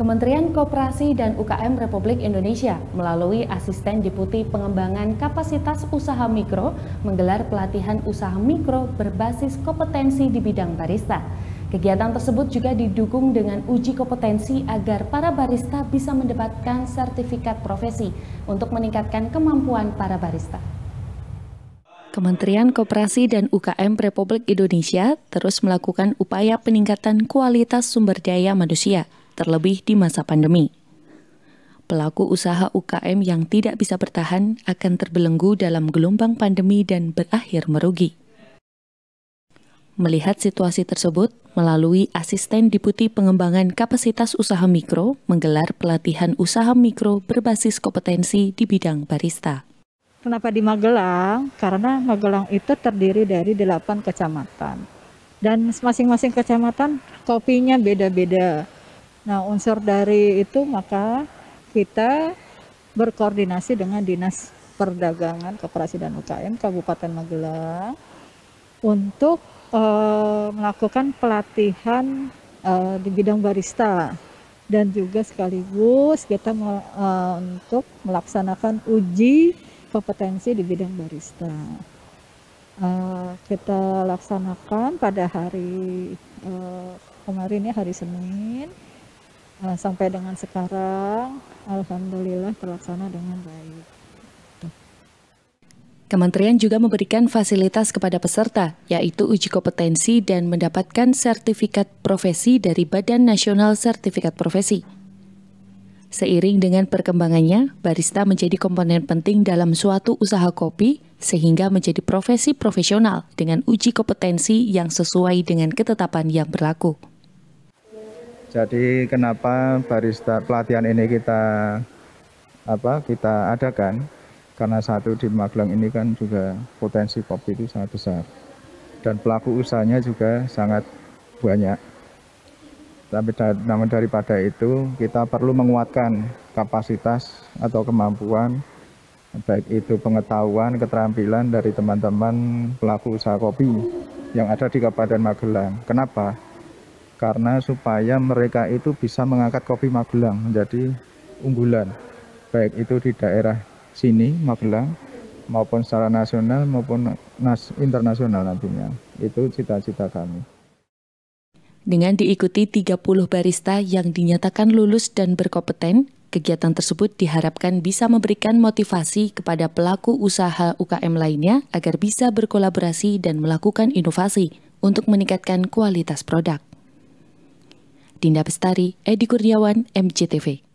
Kementerian Koperasi dan UKM Republik Indonesia melalui Asisten Deputi Pengembangan Kapasitas Usaha Mikro menggelar pelatihan usaha mikro berbasis kompetensi di bidang barista. Kegiatan tersebut juga didukung dengan uji kompetensi agar para barista bisa mendapatkan sertifikat profesi untuk meningkatkan kemampuan para barista. Kementerian Koperasi dan UKM Republik Indonesia terus melakukan upaya peningkatan kualitas sumber daya manusia – terlebih di masa pandemi. Pelaku usaha UKM yang tidak bisa bertahan akan terbelenggu dalam gelombang pandemi dan berakhir merugi. Melihat situasi tersebut, melalui Asisten Deputi Pengembangan Kapasitas Usaha Mikro menggelar pelatihan usaha mikro berbasis kompetensi di bidang barista. Kenapa di Magelang? Karena Magelang itu terdiri dari delapan kecamatan. Dan masing-masing kecamatan kopinya beda-beda. Nah, unsur dari itu maka kita berkoordinasi dengan Dinas Perdagangan, Koperasi dan UKM Kabupaten Magelang untuk e, melakukan pelatihan e, di bidang barista dan juga sekaligus kita me, e, untuk melaksanakan uji kompetensi di bidang barista. Uh, kita laksanakan pada hari uh, kemarin ya hari Senin Nah, sampai dengan sekarang, alhamdulillah terlaksana dengan baik. Kementerian juga memberikan fasilitas kepada peserta, yaitu uji kompetensi dan mendapatkan sertifikat profesi dari Badan Nasional Sertifikat Profesi. Seiring dengan perkembangannya, barista menjadi komponen penting dalam suatu usaha kopi, sehingga menjadi profesi profesional dengan uji kompetensi yang sesuai dengan ketetapan yang berlaku. Jadi kenapa barista pelatihan ini kita apa kita adakan? Karena satu di Magelang ini kan juga potensi kopi itu sangat besar dan pelaku usahanya juga sangat banyak. Tapi namun daripada itu kita perlu menguatkan kapasitas atau kemampuan baik itu pengetahuan, keterampilan dari teman-teman pelaku usaha kopi yang ada di Kabupaten Magelang. Kenapa? karena supaya mereka itu bisa mengangkat kopi Magelang menjadi unggulan baik itu di daerah sini Magelang maupun secara nasional maupun nas internasional nantinya itu cita-cita kami dengan diikuti 30 barista yang dinyatakan lulus dan berkompeten, kegiatan tersebut diharapkan bisa memberikan motivasi kepada pelaku usaha UKM lainnya agar bisa berkolaborasi dan melakukan inovasi untuk meningkatkan kualitas produk. Dinda Bestari, Edi Kurniawan, MCTV.